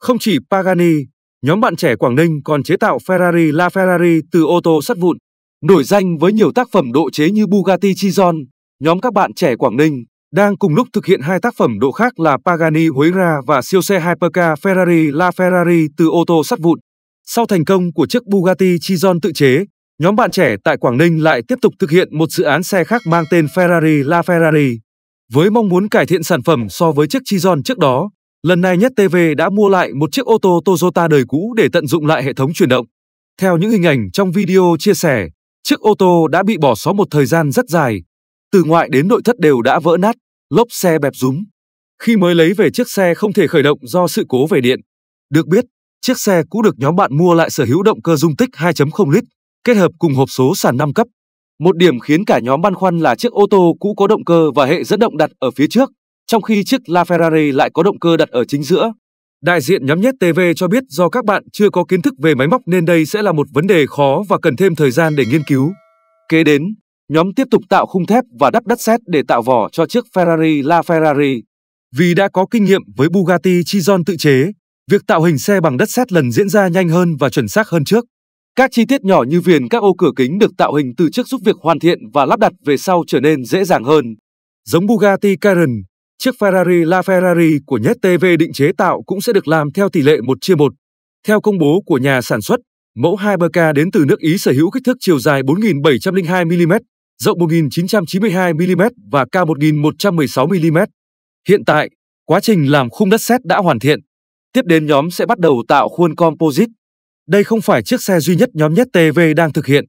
Không chỉ Pagani, nhóm bạn trẻ Quảng Ninh còn chế tạo Ferrari La Ferrari từ ô tô sắt vụn, nổi danh với nhiều tác phẩm độ chế như Bugatti Chiron. Nhóm các bạn trẻ Quảng Ninh đang cùng lúc thực hiện hai tác phẩm độ khác là Pagani Huayra và siêu xe hypercar Ferrari La Ferrari từ ô tô sắt vụn. Sau thành công của chiếc Bugatti Chiron tự chế, nhóm bạn trẻ tại Quảng Ninh lại tiếp tục thực hiện một dự án xe khác mang tên Ferrari La Ferrari, Với mong muốn cải thiện sản phẩm so với chiếc Chiron trước đó, Lần này Nhất TV đã mua lại một chiếc ô tô Toyota đời cũ để tận dụng lại hệ thống truyền động. Theo những hình ảnh trong video chia sẻ, chiếc ô tô đã bị bỏ xó một thời gian rất dài. Từ ngoại đến nội thất đều đã vỡ nát, lốp xe bẹp rúm. Khi mới lấy về chiếc xe không thể khởi động do sự cố về điện. Được biết, chiếc xe cũ được nhóm bạn mua lại sở hữu động cơ dung tích 2.0 lít, kết hợp cùng hộp số sàn 5 cấp. Một điểm khiến cả nhóm băn khoăn là chiếc ô tô cũ có động cơ và hệ dẫn động đặt ở phía trước, trong khi chiếc LaFerrari lại có động cơ đặt ở chính giữa. Đại diện nhóm nhét TV cho biết do các bạn chưa có kiến thức về máy móc nên đây sẽ là một vấn đề khó và cần thêm thời gian để nghiên cứu. Kế đến, nhóm tiếp tục tạo khung thép và đắp đất sét để tạo vỏ cho chiếc Ferrari LaFerrari. Vì đã có kinh nghiệm với Bugatti Chiron tự chế, việc tạo hình xe bằng đất sét lần diễn ra nhanh hơn và chuẩn xác hơn trước. Các chi tiết nhỏ như viền các ô cửa kính được tạo hình từ trước giúp việc hoàn thiện và lắp đặt về sau trở nên dễ dàng hơn. Giống Bugatti Chiron, Chiếc Ferrari LaFerrari của Nhất TV định chế tạo cũng sẽ được làm theo tỷ lệ 1 chia 1. Theo công bố của nhà sản xuất, mẫu Hypercar đến từ nước Ý sở hữu kích thước chiều dài 4.702 mm, rộng 1.992 mm và cao 1.116 mm. Hiện tại, quá trình làm khung đất sét đã hoàn thiện. Tiếp đến nhóm sẽ bắt đầu tạo khuôn composite. Đây không phải chiếc xe duy nhất nhóm Nhất TV đang thực hiện.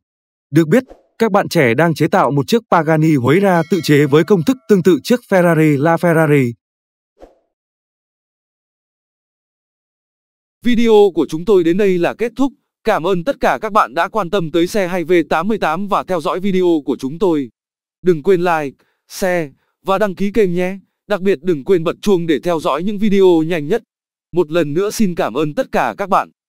Được biết, các bạn trẻ đang chế tạo một chiếc Pagani huấy ra tự chế với công thức tương tự chiếc Ferrari LaFerrari. Video của chúng tôi đến đây là kết thúc. Cảm ơn tất cả các bạn đã quan tâm tới xe hay V88 và theo dõi video của chúng tôi. Đừng quên like, share và đăng ký kênh nhé. Đặc biệt đừng quên bật chuông để theo dõi những video nhanh nhất. Một lần nữa xin cảm ơn tất cả các bạn.